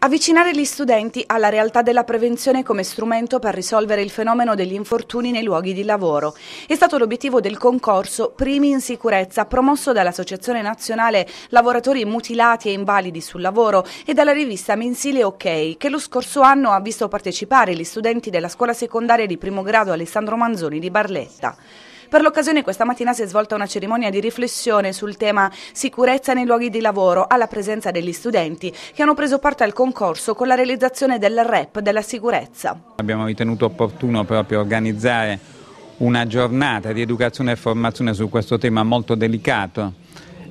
Avvicinare gli studenti alla realtà della prevenzione come strumento per risolvere il fenomeno degli infortuni nei luoghi di lavoro è stato l'obiettivo del concorso Primi in Sicurezza promosso dall'Associazione Nazionale Lavoratori Mutilati e Invalidi sul Lavoro e dalla rivista mensile OK che lo scorso anno ha visto partecipare gli studenti della scuola secondaria di primo grado Alessandro Manzoni di Barletta. Per l'occasione questa mattina si è svolta una cerimonia di riflessione sul tema sicurezza nei luoghi di lavoro alla presenza degli studenti che hanno preso parte al concorso con la realizzazione del REP della sicurezza. Abbiamo ritenuto opportuno proprio organizzare una giornata di educazione e formazione su questo tema molto delicato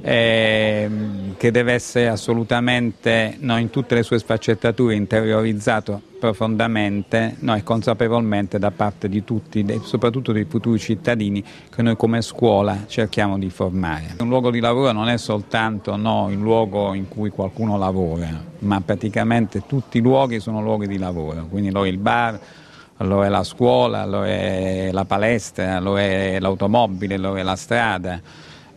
ehm, che deve essere assolutamente, non in tutte le sue sfaccettature, interiorizzato profondamente no, e consapevolmente da parte di tutti, soprattutto dei futuri cittadini che noi come scuola cerchiamo di formare. Un luogo di lavoro non è soltanto no, il luogo in cui qualcuno lavora, ma praticamente tutti i luoghi sono luoghi di lavoro, quindi lo è il bar, lo è la scuola, lo è la palestra, lo è l'automobile, lo è la strada.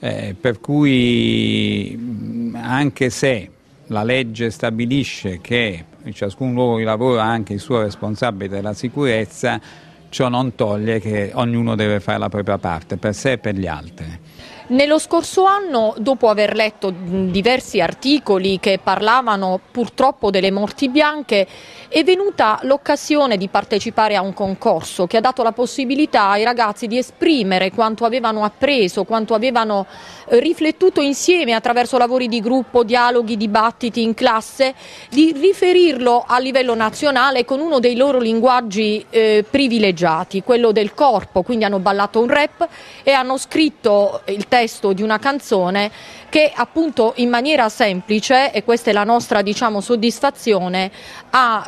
Eh, per cui mm, anche se la legge stabilisce che ciascun luogo di lavoro ha anche il suo responsabile della sicurezza, ciò non toglie che ognuno deve fare la propria parte per sé e per gli altri. Nello scorso anno, dopo aver letto diversi articoli che parlavano purtroppo delle morti bianche, è venuta l'occasione di partecipare a un concorso che ha dato la possibilità ai ragazzi di esprimere quanto avevano appreso, quanto avevano eh, riflettuto insieme attraverso lavori di gruppo, dialoghi, dibattiti in classe, di riferirlo a livello nazionale con uno dei loro linguaggi eh, privilegiati, quello del corpo, quindi hanno ballato un rap e hanno scritto il testo testo di una canzone che appunto in maniera semplice, e questa è la nostra diciamo, soddisfazione, ha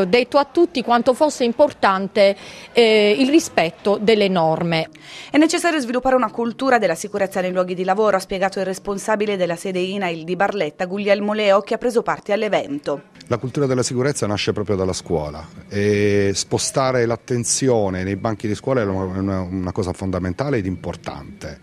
eh, detto a tutti quanto fosse importante eh, il rispetto delle norme. È necessario sviluppare una cultura della sicurezza nei luoghi di lavoro, ha spiegato il responsabile della sede INAIL di Barletta, Guglielmo Leo, che ha preso parte all'evento. La cultura della sicurezza nasce proprio dalla scuola e spostare l'attenzione nei banchi di scuola è una, una cosa fondamentale ed importante.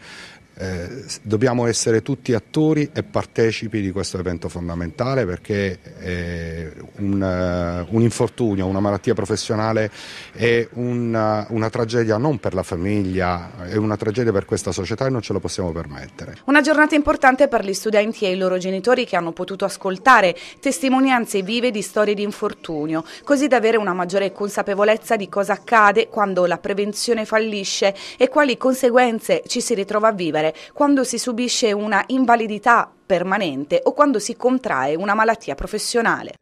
Eh, dobbiamo essere tutti attori e partecipi di questo evento fondamentale perché eh, un, un, infortunio, una malattia professionale è una, eh, una, tragedia non per la famiglia, è una tragedia per questa società e non ce lo possiamo permettere. Una giornata importante per gli studenti e i loro genitori che hanno potuto ascoltare testimonianze vive di storie di infortunio, così da avere una maggiore consapevolezza di cosa accade quando la prevenzione fallisce e quali conseguenze ci si ritrova a vivere genere, quando si subisce una invalidità permanente o quando si contrae una malattia professionale.